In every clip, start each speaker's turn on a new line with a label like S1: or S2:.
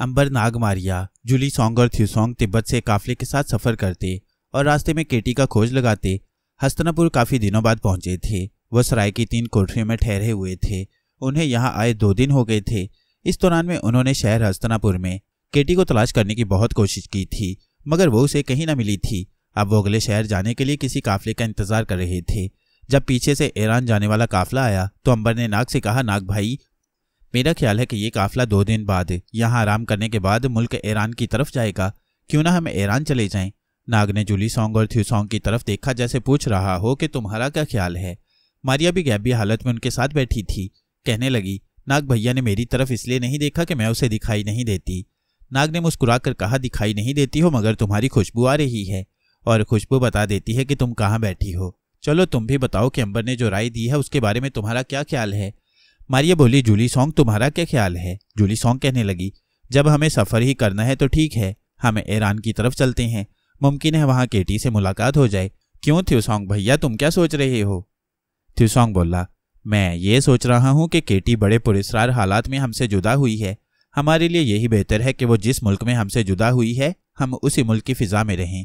S1: अंबर नागमारिया Jully song और थ्यूसोंग तिब्बत से काफले के साथ सफर करते और रास्ते में केटी का खोज लगाते हस्तनापुर काफी दिनों बाद पहुंचे थे वह सराय की तीन कोठरियों में ठहरे हुए थे उन्हें यहाँ आए दो दिन हो गए थे इस दौरान में उन्होंने शहर हस्तनापुर में केटी को तलाश करने की बहुत कोशिश की थी मगर वो उसे कहीं न मिली थी अब वो अगले शहर जाने के लिए किसी काफले का इंतजार कर रहे थे जब पीछे से ईरान जाने वाला काफला आया तो अंबर ने नाग से कहा नाग भाई मेरा ख्याल है कि ये काफिला दो दिन बाद यहाँ आराम करने के बाद मुल्क ईरान की तरफ जाएगा क्यों ना हम ईरान चले जाएं नाग ने जूली सॉन्ग और थ्यू सॉन्ग की तरफ देखा जैसे पूछ रहा हो कि तुम्हारा क्या ख्याल है मारिया भी गैबी हालत में उनके साथ बैठी थी कहने लगी नाग भैया ने मेरी तरफ इसलिए नहीं देखा कि मैं उसे दिखाई नहीं देती नाग ने मुस्कुरा कर कहा दिखाई नहीं देती हो मगर तुम्हारी खुशबू आ रही है और खुशबू बता देती है कि तुम कहाँ बैठी हो चलो तुम भी बताओ कि अंबर ने जो राय दी है उसके बारे में तुम्हारा क्या ख्याल है मारिया बोली जूली सॉन्ग तुम्हारा क्या ख्याल है जूली सॉन्ग कहने लगी जब हमें सफ़र ही करना है तो ठीक है हमें ईरान की तरफ चलते हैं मुमकिन है वहां केटी से मुलाकात हो जाए क्यों थ्यूसोंग भैया तुम क्या सोच रहे हो थ्यूसोंग बोला मैं ये सोच रहा हूँ कि केटी बड़े पुरस्कार हालात में हमसे जुदा हुई है हमारे लिए यही बेहतर है कि वो जिस मुल्क में हमसे जुदा हुई है हम उसी मुल्क की फ़िज़ा में रहें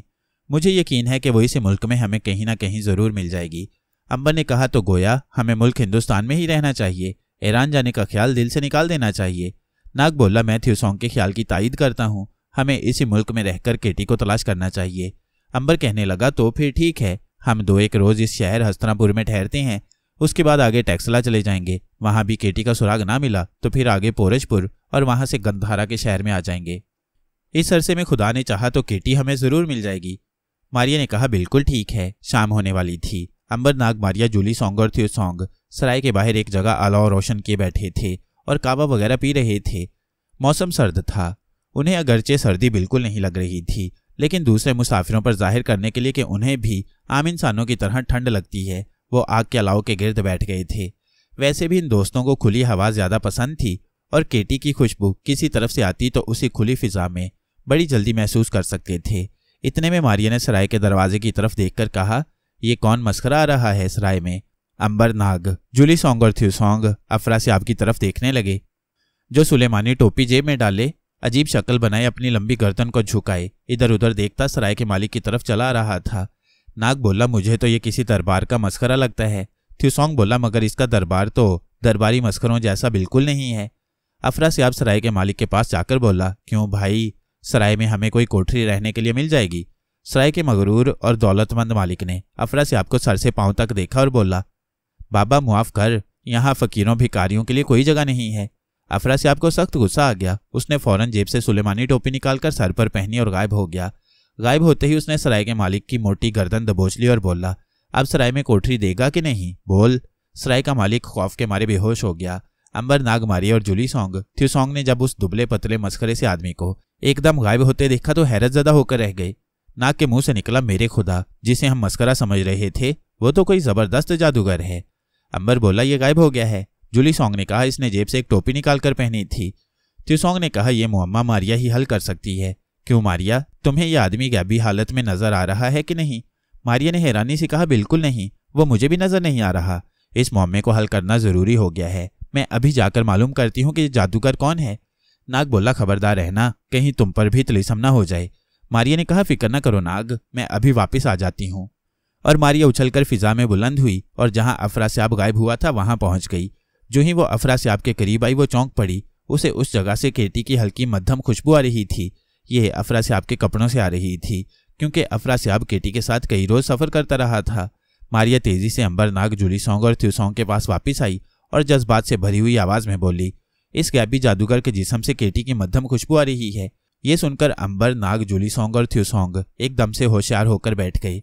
S1: मुझे यकीन है कि वो इसी मुल्क में हमें कहीं ना कहीं ज़रूर मिल जाएगी अम्बर ने कहा तो गोया हमें मुल्क हिंदुस्तान में ही रहना चाहिए ईरान जाने का ख्याल दिल से निकाल देना चाहिए नाग बोला मैं थ्यूसोंग के ख्याल की तायद करता हूँ हमें इसी मुल्क में रहकर केटी को तलाश करना चाहिए अंबर कहने लगा तो फिर ठीक है हम दो एक रोज इस शहर हस्तनापुर में ठहरते हैं उसके बाद आगे टैक्सला चले जाएंगे वहां भी केटी का सुराग ना मिला तो फिर आगे पोरजपुर और वहां से गंधारा के शहर में आ जाएंगे इस अरसे में खुदा ने चाहा तो केटी हमें ज़रूर मिल जाएगी मारिया ने कहा बिल्कुल ठीक है शाम होने वाली थी नाग मारिया जूली सॉन्ग और थियो सॉन्ग सराय के बाहर एक जगह आलाव रोशन किए बैठे थे और काबा वगैरह पी रहे थे मौसम सर्द था उन्हें अगरचे सर्दी बिल्कुल नहीं लग रही थी लेकिन दूसरे मुसाफिरों पर जाहिर करने के लिए कि उन्हें भी आम इंसानों की तरह ठंड लगती है वो आग के अलाव के गिर्द बैठ गए थे वैसे भी इन दोस्तों को खुली हवा ज़्यादा पसंद थी और केटी की खुशबू किसी तरफ से आती तो उसी खुली फिजा में बड़ी जल्दी महसूस कर सकते थे इतने में मारिया ने सराय के दरवाजे की तरफ देखकर कहा यह कौन मस्करा आ रहा है सराय में अंबर नाग जूली सोंग और थ्यूसोंग अफरासियाब की तरफ देखने लगे जो सुलेमानी टोपी जेब में डाले अजीब शक्ल बनाए अपनी लंबी गर्दन को झुकाए इधर उधर देखता सराय के मालिक की तरफ चला रहा था नाग बोला मुझे तो ये किसी दरबार का मस्करा लगता है थ्यूसोंग बोला मगर इसका दरबार तो दरबारी मस्करों जैसा बिल्कुल नहीं है अफरा अफरासियाब सराय के मालिक के पास जाकर बोला क्यों भाई सराय में हमें कोई कोठरी रहने के लिए मिल जाएगी सराय के मगरूर और दौलतमंद मालिक ने अफरा अफरासियाब को सर से पांव तक देखा और बोला बाबा मुआफ कर यहाँ फकीरों भिकारियों के लिए कोई जगह नहीं है अफरा से आपको सख्त गुस्सा आ गया उसने फौरन जेब से सुलेमानी टोपी निकालकर सर पर पहनी और गायब हो गया गायब होते ही उसने सराय के मालिक की मोटी गर्दन दबोच ली और बोला अब सराय में कोठरी देगा कि नहीं बोल सराय का मालिक खौफ के मारे बेहोश हो गया अंबर नाग मारी और जुली सॉन्ग थ्यू सॉन्ग ने जब उस दुबले पतले मस्करे से आदमी को एकदम गायब होते देखा तो हैरत ज्यादा होकर रह गई नाग के मुंह से निकला मेरे खुदा जिसे हम मस्करा समझ रहे थे वो तो कोई ज़बरदस्त जादूगर है अंबर बोला यह गायब हो गया है जूली सॉन्ग ने कहा इसने जेब से एक टोपी निकालकर पहनी थी त्यूसोंग ने कहा यह मुम्मा मारिया ही हल कर सकती है क्यों मारिया तुम्हें यह आदमी गैबी हालत में नजर आ रहा है कि नहीं मारिया ने हैरानी से कहा बिल्कुल नहीं वो मुझे भी नजर नहीं आ रहा इस मामे को हल करना जरूरी हो गया है मैं अभी जाकर मालूम करती हूँ कि जादूगर कौन है नाग बोला खबरदार रहना कहीं तुम पर भी तलिसम ना हो जाए मारिया ने कहा फिक्र ना करो नाग मैं अभी वापस आ जाती हूँ और मारिया उछलकर फिजा में बुलंद हुई और जहां अफरास्याब गायब हुआ था वहां पहुंच गई जो ही वो अफरास्याब के करीब आई वो चौंक पड़ी उसे उस जगह से केटी की हल्की मध्यम खुशबू आ रही थी ये अफरास्याब के कपड़ों से आ रही थी क्योंकि अफरास्याब केटी के साथ कई रोज सफर करता रहा था मारिया तेजी से अंबरनाग जुली सौंग और त्यूसोंग के पास वापस आई और जज्बात से भरी हुई आवाज में बोली इस गैबी जादूगर के जिसम से केटी की मध्यम खुशबू आ रही है ये सुनकर अंबर नाग जुली सोंग और थ्यूसोंग एकदम से होशियार होकर बैठ गई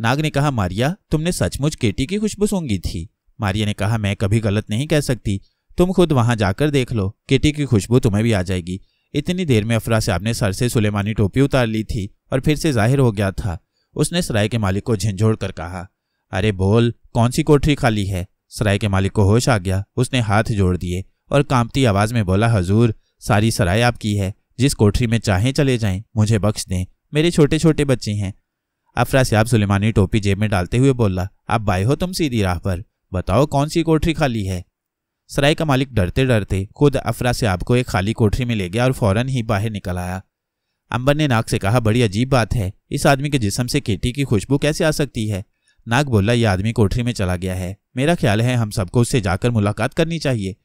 S1: नाग ने कहा मारिया तुमने सचमुच केटी की खुशबू सूंगी थी मारिया ने कहा मैं कभी गलत नहीं कह सकती तुम खुद वहां जाकर देख लो केटी की खुशबू तुम्हें भी आ जाएगी इतनी देर में अफरा साहब ने सर से सुलेमानी टोपी उतार ली थी और फिर से जाहिर हो गया था उसने सराय के मालिक को झिझोड़ कर कहा अरे बोल कौन सी कोठरी खाली है सराय के मालिक को होश आ गया उसने हाथ जोड़ दिए और कांपती आवाज में बोला हजूर सारी सराय आपकी है जिस कोठरी में चाहे चले जाएं मुझे बख्श दें मेरे छोटे छोटे बच्चे हैं अफरासियाब सुलेमानी टोपी जेब में डालते हुए बोला अब भाई हो तुम सीधी राह पर बताओ कौन सी कोठरी खाली है सराय का मालिक डरते डरते खुद अफरा सियाब को एक खाली कोठरी में ले गया और फौरन ही बाहर निकल आया अंबर ने नाक से कहा बड़ी अजीब बात है इस आदमी के जिसम से केटी की खुशबू कैसे आ सकती है नाग बोला यह आदमी कोठरी में चला गया है मेरा ख्याल है हम सबको उससे जाकर मुलाकात करनी चाहिए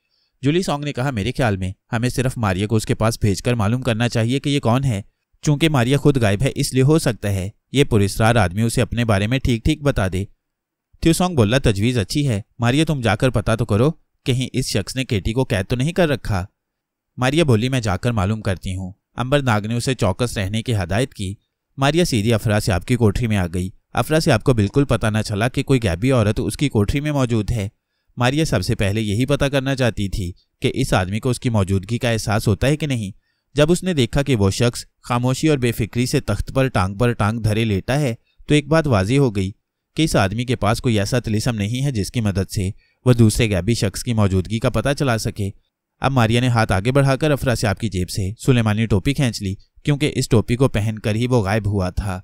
S1: जूली सॉन्ग ने कहा मेरे ख्याल में हमें सिर्फ मारिया को उसके पास भेजकर मालूम करना चाहिए कि ये कौन है चूंकि मारिया खुद गायब है इसलिए हो सकता है ये पुरस्कार आदमी उसे अपने बारे में ठीक ठीक बता दे थ्यूसोंग बोला तजवीज़ अच्छी है मारिया तुम जाकर पता तो करो कहीं इस शख्स ने केटी को कैद तो नहीं कर रखा मारिया बोली मैं जाकर मालूम करती हूँ अंबर नाग ने उसे चौकस रहने की हदायत की मारिया सीधी अफरा से आपकी कोठरी में आ गई अफरा से आपको बिल्कुल पता न चला कि कोई गैबी औरत उसकी कोठरी में मौजूद है मारिया सबसे पहले यही पता करना चाहती थी कि इस आदमी को उसकी मौजूदगी का एहसास होता है कि नहीं जब उसने देखा कि वो शख्स खामोशी और बेफिक्री से तख्त पर टांग पर टांग धरे लेटा है तो एक बात वाजी हो गई कि इस आदमी के पास कोई ऐसा तलिसम नहीं है जिसकी मदद से वह दूसरे गैबी शख्स की मौजूदगी का पता चला सके अब मारिया ने हाथ आगे बढ़ाकर अफरा से आपकी जेब से सुलेमानी टोपी खींच ली क्योंकि इस टोपी को पहनकर ही वो गायब हुआ था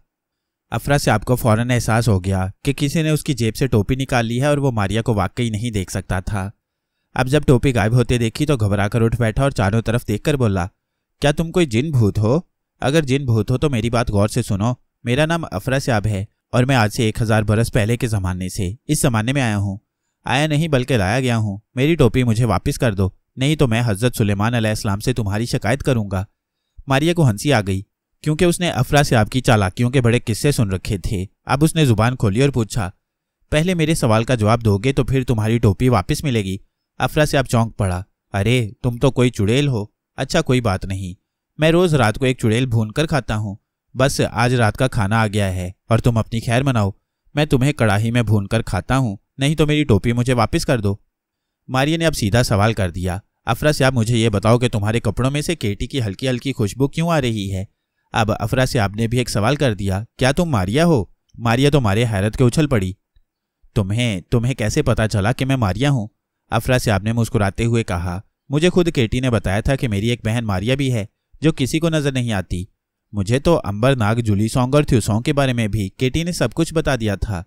S1: अफरा से आपको फौरन एहसास हो गया कि किसी ने उसकी जेब से टोपी निकाल ली है और वो मारिया को वाकई नहीं देख सकता था अब जब टोपी गायब होते देखी तो घबरा कर उठ बैठा और चारों तरफ देखकर बोला क्या तुम कोई जिन भूत हो अगर जिन भूत हो तो मेरी बात गौर से सुनो मेरा नाम अफरा साहब है और मैं आज से एक हजार बरस पहले के ज़माने से इस ज़माने में आया हूँ आया नहीं बल्कि लाया गया हूँ मेरी टोपी मुझे वापस कर दो नहीं तो मैं हज़रत सुलेमान अलैहिस्सलाम से तुम्हारी शिकायत करूंगा मारिया को हंसी आ गई क्योंकि उसने अफरा से आपकी चालाकियों के बड़े किस्से सुन रखे थे अब उसने ज़ुबान खोली और पूछा पहले मेरे सवाल का जवाब दोगे तो फिर तुम्हारी टोपी वापस मिलेगी अफरा से आप चौंक पड़ा अरे तुम तो कोई चुड़ैल हो अच्छा कोई बात नहीं मैं रोज रात को एक चुड़ैल भून कर खाता हूँ बस आज रात का खाना आ गया है और तुम अपनी खैर मनाओ मैं तुम्हें कड़ाही में भून कर खाता हूँ नहीं तो मेरी टोपी मुझे वापस कर दो मारिया ने अब सीधा सवाल कर दिया अफरा अफरास्याब मुझे ये बताओ कि तुम्हारे कपड़ों में से केटी की हल्की हल्की खुशबू क्यों आ रही है अब अफरा अफरास्याब ने भी एक सवाल कर दिया क्या तुम मारिया हो मारिया तो मारे हैरत के उछल पड़ी तुम्हें तुम्हें कैसे पता चला कि मैं मारिया हूँ अफरा अफरास्याब ने मुस्कुराते हुए कहा मुझे खुद केटी ने बताया था कि मेरी एक बहन मारिया भी है जो किसी को नजर नहीं आती मुझे तो अंबर नाग जुली सॉन्ग और थ्यूसोंग के बारे में भी केटी ने सब कुछ बता दिया था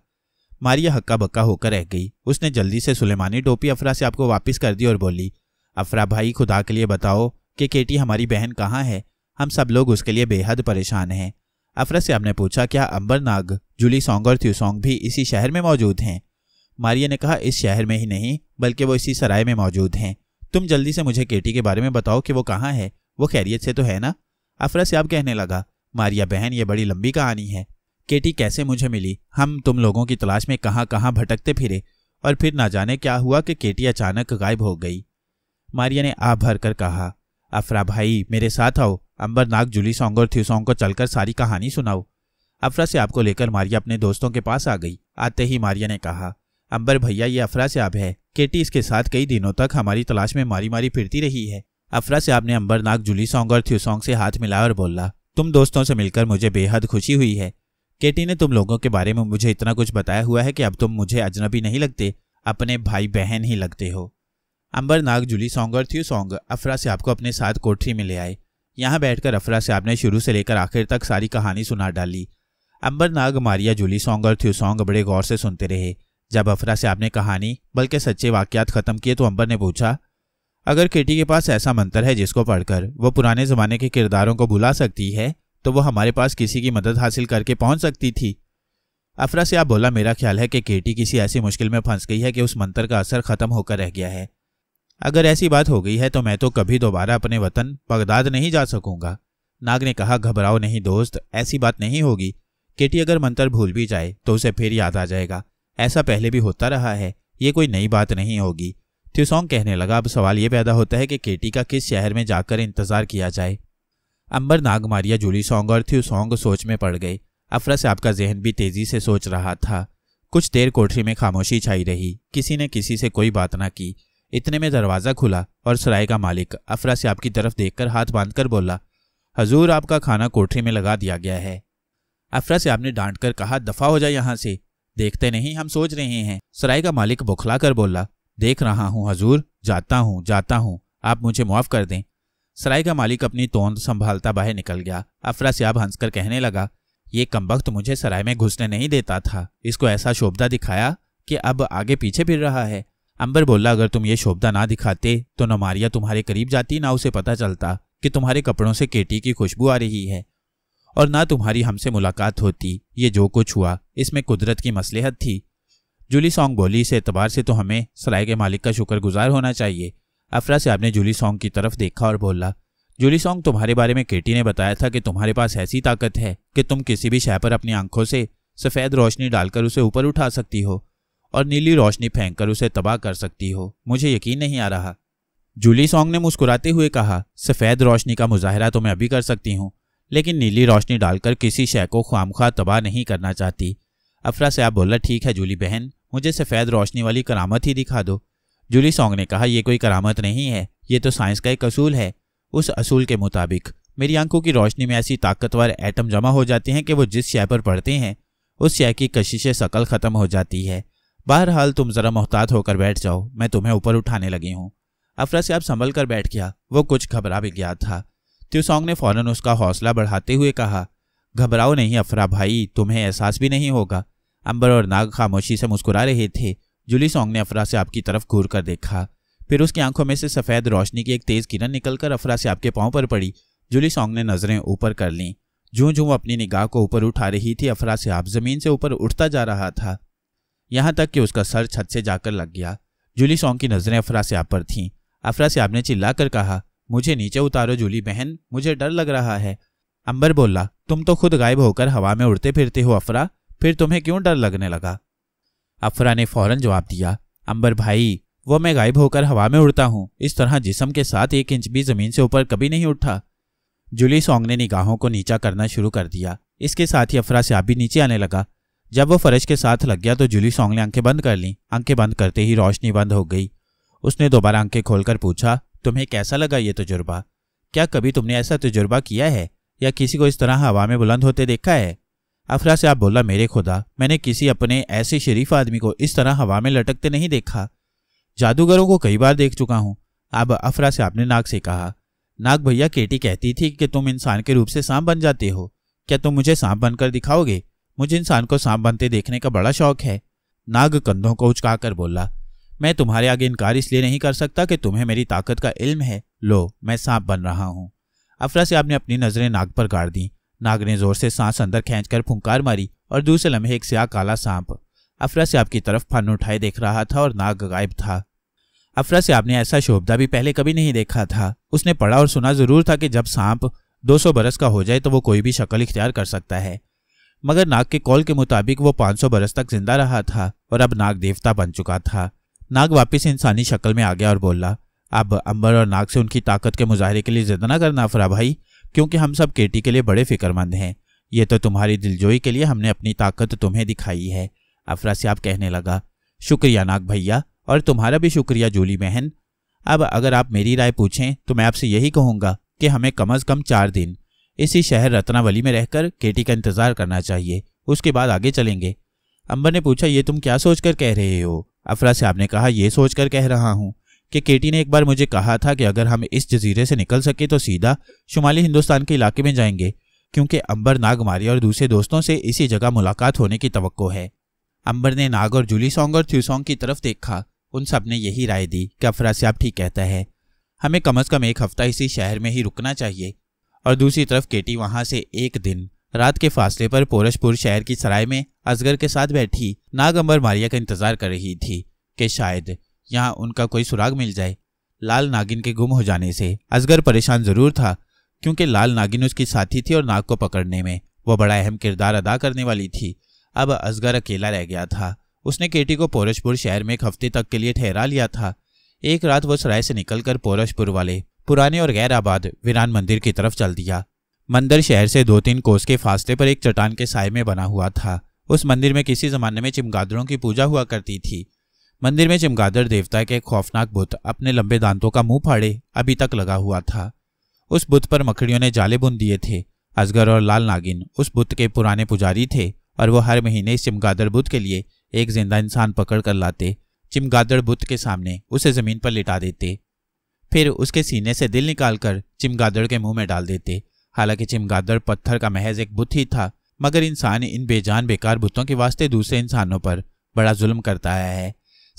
S1: मारिया हक्का बक्का होकर रह गई उसने जल्दी से सुलेमानी टोपी अफरा से आपको वापस कर दी और बोली अफरा भाई खुदा के लिए बताओ कि केटी हमारी बहन कहाँ है हम सब लोग उसके लिए बेहद परेशान हैं अफरा से आपने पूछा क्या अंबर नाग जुली सॉन्ग और थ्यूसोंग भी इसी शहर में मौजूद हैं मारिया ने कहा इस शहर में ही नहीं बल्कि वो इसी सराय में मौजूद हैं तुम जल्दी से मुझे केटी के बारे में बताओ कि वो कहाँ है वो खैरियत से तो है ना साहब कहने लगा मारिया बहन ये बड़ी लंबी कहानी है केटी कैसे मुझे मिली हम तुम लोगों की तलाश में कहाँ कहाँ भटकते फिरे और फिर ना जाने क्या हुआ कि केटी अचानक गायब हो गई मारिया ने आ भर कर कहा अफरा भाई मेरे साथ आओ अंबरनाग जुली सॉन्ग और थ्यूसोंग को चलकर सारी कहानी सुनाओ अफरा से आपको लेकर मारिया अपने दोस्तों के पास आ गई आते ही मारिया ने कहा अंबर भैया ये अफरा साहब है केटी इसके साथ कई दिनों तक हमारी तलाश में मारी मारी फिरती रही है अफरा साहब ने अंबर नाग जुली सॉन्ग और थ्यू सॉन्ग से हाथ मिला और बोला तुम दोस्तों से मिलकर मुझे बेहद खुशी हुई है केटी ने तुम लोगों के बारे में मुझे इतना कुछ बताया हुआ है कि अब तुम मुझे अजनबी नहीं लगते अपने भाई बहन ही लगते हो अंबर नाग जुली सॉन्ग और थ्यू सॉन्ग अफरा साहब को अपने साथ कोठरी में ले आए यहाँ बैठकर अफरा साहब ने शुरू से लेकर आखिर तक सारी कहानी सुना डाली अंबर नाग मारिया जुली सॉन्ग और थ्यू सॉन्ग बड़े गौर से सुनते रहे जब अफरा से आपने कहानी बल्कि सच्चे वाक्यात ख़त्म किए तो अंबर ने पूछा अगर केटी के पास ऐसा मंत्र है जिसको पढ़कर वो पुराने ज़माने के किरदारों को भुला सकती है तो वो हमारे पास किसी की मदद हासिल करके पहुंच सकती थी अफरा से आप बोला मेरा ख्याल है कि केटी किसी ऐसी मुश्किल में फंस गई है कि उस मंत्र का असर ख़त्म होकर रह गया है अगर ऐसी बात हो गई है तो मैं तो कभी दोबारा अपने वतन बगदाद नहीं जा सकूंगा नाग ने कहा घबराओ नहीं दोस्त ऐसी बात नहीं होगी केटी अगर मंत्र भूल भी जाए तो उसे फिर याद आ जाएगा ऐसा पहले भी होता रहा है ये कोई नई बात नहीं होगी त्यूसोंग कहने लगा अब सवाल यह पैदा होता है कि केटी का किस शहर में जाकर इंतजार किया जाए अंबर नागमारिया जूली सोंग और थ्यूसोंग सोच में पड़ गए अफरा साहब का जहन भी तेजी से सोच रहा था कुछ देर कोठरी में खामोशी छाई रही किसी ने किसी से कोई बात ना की इतने में दरवाज़ा खुला और सराय का मालिक अफरा साहब की तरफ देखकर हाथ बांधकर बोला हजूर आपका खाना कोठरी में लगा दिया गया है अफरा साहब ने डांट कर कहा दफा हो जाए यहां से देखते नहीं हम सोच रहे हैं सराय का मालिक बुखला कर बोला देख रहा हूँ हजूर जाता हूँ जाता हूँ आप मुझे मुआफ कर दें सराय का मालिक अपनी तोंद संभालता बाहर निकल गया अफरा सियाब हंसकर कहने लगा ये कमबख्त मुझे सराय में घुसने नहीं देता था इसको ऐसा शोभदा दिखाया कि अब आगे पीछे फिर रहा है अंबर बोला अगर तुम ये शोभदा ना दिखाते तो न मारिया तुम्हारे करीब जाती ना उसे पता चलता कि तुम्हारे कपड़ों से केटी की खुशबू आ रही है और ना तुम्हारी हमसे मुलाकात होती ये जो कुछ हुआ इसमें कुदरत की मसलहत थी जूली सॉन्ग बोली इस एतबार से तो हमें सराय के मालिक का शुक्रगुजार होना चाहिए अफरा साहब ने जूली सॉन्ग की तरफ देखा और बोला जूली सॉन्ग तुम्हारे बारे में केटी ने बताया था कि तुम्हारे पास ऐसी ताकत है कि तुम किसी भी शह पर अपनी आंखों से सफ़ेद रोशनी डालकर उसे ऊपर उठा सकती हो और नीली रोशनी फेंक कर उसे तबाह कर सकती हो मुझे यकीन नहीं आ रहा जूली सॉन्ग ने मुस्कुराते हुए कहा सफ़ेद रोशनी का मुजाहरा तो मैं अभी कर सकती हूँ लेकिन नीली रोशनी डालकर किसी शय को ख्वामखा तबाह नहीं करना चाहती अफरा साहब बोला ठीक है जूली बहन मुझे सफ़ेद रोशनी वाली करामत ही दिखा दो जूली सॉन्ग ने कहा यह कोई करामत नहीं है ये तो साइंस का एक असूल है उस असूल के मुताबिक मेरी आंखों की रोशनी में ऐसी ताकतवर एटम जमा हो जाते हैं कि वो जिस शय पर पड़ते हैं उस शय की कशिश सकल ख़त्म हो जाती है बहरहाल तुम ज़रा मोहतात होकर बैठ जाओ मैं तुम्हें ऊपर उठाने लगी हूँ अफरा साहब संभल कर बैठ गया वो कुछ घबरा भी गया था त्यूसोंग ने फौरन उसका हौसला बढ़ाते हुए कहा घबराओ नहीं अफरा भाई तुम्हें एहसास भी नहीं होगा अंबर और नाग खामोशी से मुस्कुरा रहे थे जुली सोंग ने अफरा से आपकी तरफ घूर कर देखा फिर उसकी आंखों में से सफ़ेद रोशनी की एक तेज़ किरण निकलकर अफरा से आपके पाँव पर पड़ी जुली सोंग ने नज़रें ऊपर कर लीं जूं जूं अपनी निगाह को ऊपर उठा रही थी अफरा से आप ज़मीन से ऊपर उठता जा रहा था यहाँ तक कि उसका सर छत से जाकर लग गया जुली सोंग की नज़रें अफरा से आप पर थीं अफरा से आपने चिल्ला कहा मुझे नीचे उतारो जूली बहन मुझे डर लग रहा है अंबर बोला तुम तो खुद गायब होकर हवा में उड़ते फिरते हो अफरा फिर तुम्हें क्यों डर लगने लगा अफरा ने फौरन जवाब दिया अंबर भाई वो मैं गायब होकर हवा में उड़ता हूँ इस तरह जिसम के साथ एक इंच भी जमीन से ऊपर कभी नहीं उठा जूली सोंग ने निगाहों को नीचा करना शुरू कर दिया इसके साथ ही अफरा आप भी नीचे आने लगा जब वो फरज के साथ लग गया तो जूली सोंग ने आंखें बंद कर ली आंखें बंद करते ही रोशनी बंद हो गई उसने दोबारा आंखें खोलकर पूछा तुम्हें कैसा लगा ये तजुर्बा क्या कभी तुमने ऐसा तजुर्बा किया है या किसी को इस तरह हवा में बुलंद होते देखा है अफरा से आप बोला मेरे खुदा मैंने किसी अपने ऐसे शरीफ आदमी को इस तरह हवा में लटकते नहीं देखा जादूगरों को कई बार देख चुका हूं अब अफरा से आपने नाग से कहा नाग भैया केटी कहती थी कि तुम इंसान के रूप से सांप बन जाते हो क्या तुम मुझे सांप बनकर दिखाओगे मुझे इंसान को सांप बनते देखने का बड़ा शौक है नाग कंधों को उचकाकर बोला मैं तुम्हारे आगे इनकार इसलिए नहीं कर सकता कि तुम्हें मेरी ताकत का इल्म है लो मैं सांप बन रहा हूँ अफरा सियाब ने अपनी नजरें नाग पर गाड़ दी नाग ने जोर से सांस अंदर खींचकर फुंकार मारी और दूसरे लम्हे एक स्या काला सांप अफरा सियाब की तरफ फन उठाए देख रहा था और नाग गायब था अफरा सियाब ने ऐसा शोभदा भी पहले कभी नहीं देखा था उसने पढ़ा और सुना जरूर था कि जब सांप 200 बरस का हो जाए तो वो कोई भी शक्ल इख्तियार कर सकता है मगर नाग के कॉल के मुताबिक वो 500 बरस तक जिंदा रहा था और अब नाग देवता बन चुका था नाग वापस इंसानी शक्ल में आ गया और बोला अब अंबर और नाग से उनकी ताकत के मुजाहरे के लिए जिद ना करना फरा भाई क्योंकि हम सब केटी के लिए बड़े फिक्रमंद हैं ये तो तुम्हारी दिलजोई के लिए हमने अपनी ताकत तुम्हें दिखाई है अफरा सियाब कहने लगा शुक्रिया नाग भैया और तुम्हारा भी शुक्रिया जूली बहन अब अगर आप मेरी राय पूछें तो मैं आपसे यही कहूँगा कि हमें कम अज़ कम चार दिन इसी शहर रत्नावली में रहकर केटी का इंतज़ार करना चाहिए उसके बाद आगे चलेंगे अंबर ने पूछा ये तुम क्या सोचकर कह रहे हो साहब ने कहा यह सोचकर कह रहा हूँ कि केटी ने एक बार मुझे कहा था कि अगर हम इस जजीरे से निकल सके तो सीधा शुमाली हिंदुस्तान के इलाके में जाएंगे क्योंकि अंबर नागमारी और दूसरे दोस्तों से इसी जगह मुलाकात होने की तो है अंबर ने नाग और जूली सॉन्ग और थ्यूसोंग की तरफ देखा उन सब ने यही राय दी कि साहब ठीक कहता है हमें कम अज़ कम एक हफ्ता इसी शहर में ही रुकना चाहिए और दूसरी तरफ केटी वहाँ से एक दिन रात के फासले पर पोरशपुर शहर की सराय में असगर के साथ बैठी नागंबर मारिया का इंतजार कर रही थी कि शायद यहाँ उनका कोई सुराग मिल जाए लाल नागिन के गुम हो जाने से असगर परेशान जरूर था क्योंकि लाल नागिन उसकी साथी थी और नाग को पकड़ने में वह बड़ा अहम किरदार अदा करने वाली थी अब असगर अकेला रह गया था उसने केटी को पोरशपुर शहर में एक हफ्ते तक के लिए ठहरा लिया था एक रात वह सराय से निकलकर पोरशपुर वाले पुराने और गैर आबाद वीरान मंदिर की तरफ चल दिया मंदिर शहर से दो तीन कोस के फासले पर एक चट्टान के साय में बना हुआ था उस मंदिर में किसी जमाने में चिमगादड़ों की पूजा हुआ करती थी मंदिर में चिमगादड़ देवता के खौफनाक बुत अपने लंबे दांतों का मुंह फाड़े अभी तक लगा हुआ था उस बुत पर मकड़ियों ने जाले बुन दिए थे असगर और लाल नागिन उस बुत के पुराने पुजारी थे और वो हर महीने इस चिमगादड़ बुत के लिए एक जिंदा इंसान पकड़ कर लाते चिमगादड़ बुत के सामने उसे जमीन पर लिटा देते फिर उसके सीने से दिल निकालकर चिमगादड़ के मुंह में डाल देते हालांकि चिमगादड़ पत्थर का महज एक बुत ही था मगर इंसान इन बेजान बेकार बुतों के वास्ते दूसरे इंसानों पर बड़ा जुल्म करता आया है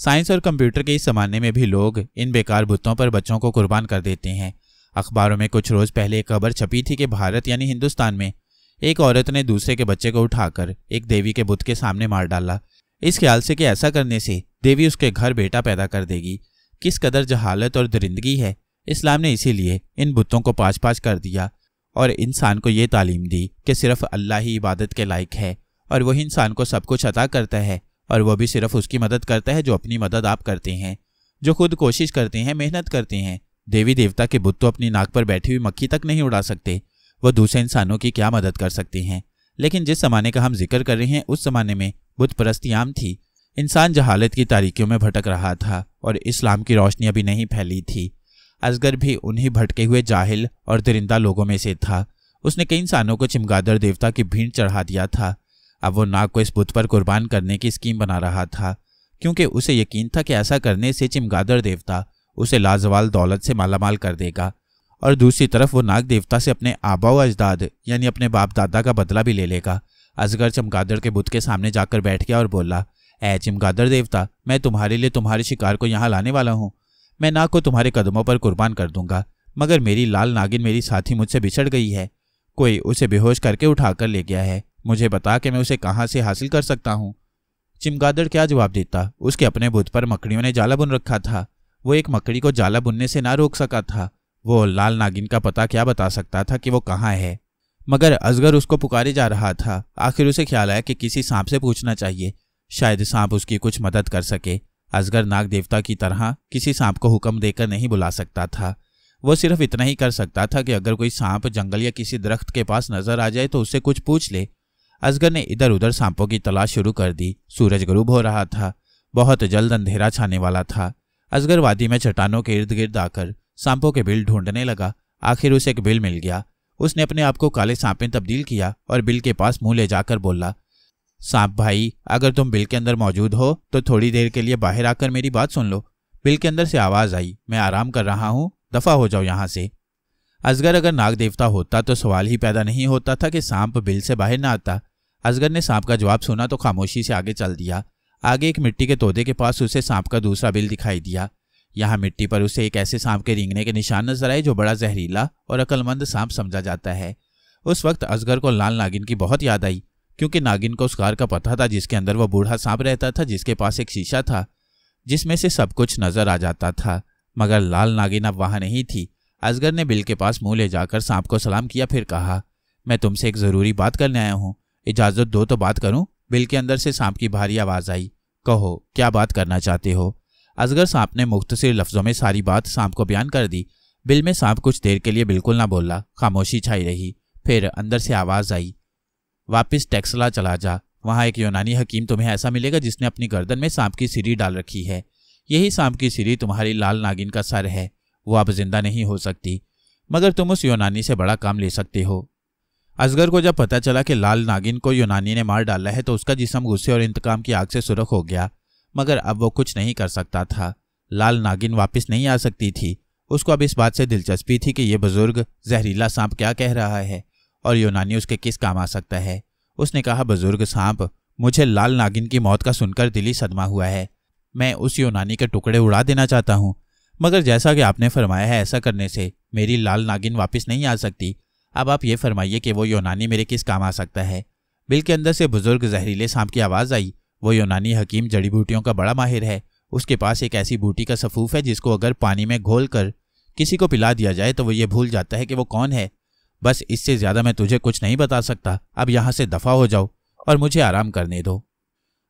S1: साइंस और कंप्यूटर के इस जमाने में भी लोग इन बेकार बुतों पर बच्चों को कुर्बान कर देते हैं अखबारों में कुछ रोज़ पहले एक खबर छपी थी कि भारत यानी हिंदुस्तान में एक औरत ने दूसरे के बच्चे को उठाकर एक देवी के बुत के सामने मार डाला इस ख्याल से कि ऐसा करने से देवी उसके घर बेटा पैदा कर देगी किस कदर जहालत और दरिंदगी है इस्लाम ने इसीलिए इन बुतों को पाँच पाँच कर दिया और इंसान को ये तालीम दी कि सिर्फ अल्लाह ही इबादत के लायक है और वही इंसान को सब कुछ अता करता है और वह भी सिर्फ उसकी मदद करता है जो अपनी मदद आप करते हैं जो खुद कोशिश करते हैं मेहनत करते हैं देवी देवता के बुत तो अपनी नाक पर बैठी हुई मक्खी तक नहीं उड़ा सकते वह दूसरे इंसानों की क्या मदद कर सकते हैं लेकिन जिस जमाने का हम जिक्र कर रहे हैं उस जमाने में बुत परस्ती आम थी इंसान जहालत की तारीखियों में भटक रहा था और इस्लाम की रोशनी अभी नहीं फैली थी असगर भी उन्हीं भटके हुए जाहिल और दरिंदा लोगों में से था उसने कई इंसानों को चिमगादड़ देवता की भीड़ चढ़ा दिया था अब वो नाग को इस बुत पर कुर्बान करने की स्कीम बना रहा था क्योंकि उसे यकीन था कि ऐसा करने से चिमगादड़ देवता उसे लाजवाल दौलत से मालामाल कर देगा और दूसरी तरफ वो नाग देवता से अपने आबाओ अजदाद यानी अपने बाप दादा का बदला भी ले लेगा असगर चमगादड़ के बुत के सामने जाकर बैठ गया और बोला ऐ चमगादड़ देवता मैं तुम्हारे लिए तुम्हारे शिकार को यहाँ लाने वाला हूँ मैं ना को तुम्हारे कदमों पर कुर्बान कर दूंगा मगर मेरी लाल नागिन मेरी साथी मुझसे बिछड़ गई है कोई उसे बेहोश करके उठाकर ले गया है मुझे बता कि मैं उसे कहाँ से हासिल कर सकता हूँ चिमगादड़ क्या जवाब देता उसके अपने बुध पर मकड़ियों ने जाला बुन रखा था वो एक मकड़ी को जाला बुनने से ना रोक सका था वो लाल नागिन का पता क्या बता सकता था कि वो कहाँ है मगर असगर उसको पुकारे जा रहा था आखिर उसे ख्याल आया कि किसी सांप से पूछना चाहिए शायद सांप उसकी कुछ मदद कर सके असगर नाग देवता की तरह किसी सांप को हुक्म देकर नहीं बुला सकता था वो सिर्फ इतना ही कर सकता था कि अगर कोई सांप जंगल या किसी दरख्त के पास नजर आ जाए तो उससे कुछ पूछ ले असगर ने इधर उधर सांपों की तलाश शुरू कर दी सूरज गरूब हो रहा था बहुत जल्द अंधेरा छाने वाला था असगर वादी में चट्टानों के इर्द गिर्द आकर सांपों के बिल ढूंढने लगा आखिर उसे एक बिल मिल गया उसने अपने आप को काले सांपें तब्दील किया और बिल के पास मुंह ले जाकर बोला सांप भाई अगर तुम बिल के अंदर मौजूद हो तो थोड़ी देर के लिए बाहर आकर मेरी बात सुन लो बिल के अंदर से आवाज आई मैं आराम कर रहा हूं दफा हो जाओ यहाँ से असगर अगर नाग देवता होता तो सवाल ही पैदा नहीं होता था कि सांप बिल से बाहर ना आता असगर ने सांप का जवाब सुना तो खामोशी से आगे चल दिया आगे एक मिट्टी के तोदे के पास उसे सांप का दूसरा बिल दिखाई दिया यहां मिट्टी पर उसे एक ऐसे सांप के रिंगने के निशान नजर आए जो बड़ा जहरीला और अकलमंद सांप समझा जाता है उस वक्त असगर को लाल नागिन की बहुत याद आई क्योंकि नागिन को उस कार का पता था जिसके अंदर वह बूढ़ा सांप रहता था जिसके पास एक शीशा था जिसमें से सब कुछ नजर आ जाता था मगर लाल नागिन अब वहां नहीं थी असगर ने बिल के पास मुंह ले जाकर सांप को सलाम किया फिर कहा मैं तुमसे एक ज़रूरी बात करने आया हूं इजाज़त दो तो बात करूं बिल के अंदर से सांप की भारी आवाज़ आई कहो क्या बात करना चाहते हो असगर सांप ने मुख्तसर लफ्ज़ों में सारी बात सांप को बयान कर दी बिल में सांप कुछ देर के लिए बिल्कुल ना बोला खामोशी छाई रही फिर अंदर से आवाज़ आई वापस टैक्सला चला जा वहाँ एक यूनानी हकीम तुम्हें ऐसा मिलेगा जिसने अपनी गर्दन में सांप की सीरी डाल रखी है यही सांप की सीरी तुम्हारी लाल नागिन का सर है वो अब जिंदा नहीं हो सकती मगर तुम उस यूनानी से बड़ा काम ले सकते हो असगर को जब पता चला कि लाल नागिन को यूनानी ने मार डाला है तो उसका जिसम गुस्से और इंतकाम की आग से सुरख हो गया मगर अब वो कुछ नहीं कर सकता था लाल नागिन वापस नहीं आ सकती थी उसको अब इस बात से दिलचस्पी थी कि यह बुजुर्ग जहरीला सांप क्या कह रहा है और यूनानी उसके किस काम आ सकता है उसने कहा बुजुर्ग सांप मुझे लाल नागिन की मौत का सुनकर दिली सदमा हुआ है मैं उस यूनानी के टुकड़े उड़ा देना चाहता हूँ मगर जैसा कि आपने फरमाया है ऐसा करने से मेरी लाल नागिन वापस नहीं आ सकती अब आप ये फरमाइए कि वो यूनानी मेरे किस काम आ सकता है बिल के अंदर से बुजुर्ग जहरीले सांप की आवाज़ आई वो यूनानी हकीम जड़ी बूटियों का बड़ा माहिर है उसके पास एक ऐसी बूटी का सफूफ है जिसको अगर पानी में घोल कर किसी को पिला दिया जाए तो वो ये भूल जाता है कि वो कौन है बस इससे ज्यादा मैं तुझे कुछ नहीं बता सकता अब यहाँ से दफा हो जाओ और मुझे आराम करने दो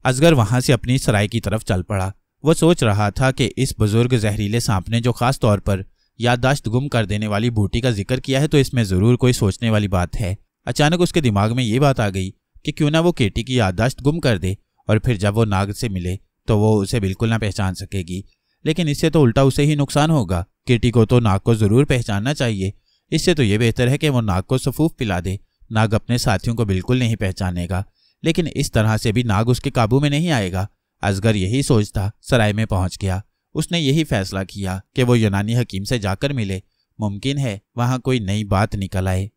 S1: असगर वहां से अपनी सराय की तरफ चल पड़ा वो सोच रहा था कि इस बुजुर्ग जहरीले सांप ने जो खास तौर पर याददाश्त गुम कर देने वाली बूटी का जिक्र किया है तो इसमें ज़रूर कोई सोचने वाली बात है अचानक उसके दिमाग में ये बात आ गई कि क्यों ना वो केटी की याददाश्त गुम कर दे और फिर जब वो नाग से मिले तो वो उसे बिल्कुल ना पहचान सकेगी लेकिन इससे तो उल्टा उसे ही नुकसान होगा केटी को तो नाग को ज़रूर पहचानना चाहिए इससे तो ये बेहतर है कि वो नाग को सफूफ पिला दे नाग अपने साथियों को बिल्कुल नहीं पहचानेगा लेकिन इस तरह से भी नाग उसके काबू में नहीं आएगा असगर यही सोचता सराय में पहुंच गया उसने यही फैसला किया कि वो यूनानी हकीम से जाकर मिले मुमकिन है वहां कोई नई बात निकल आए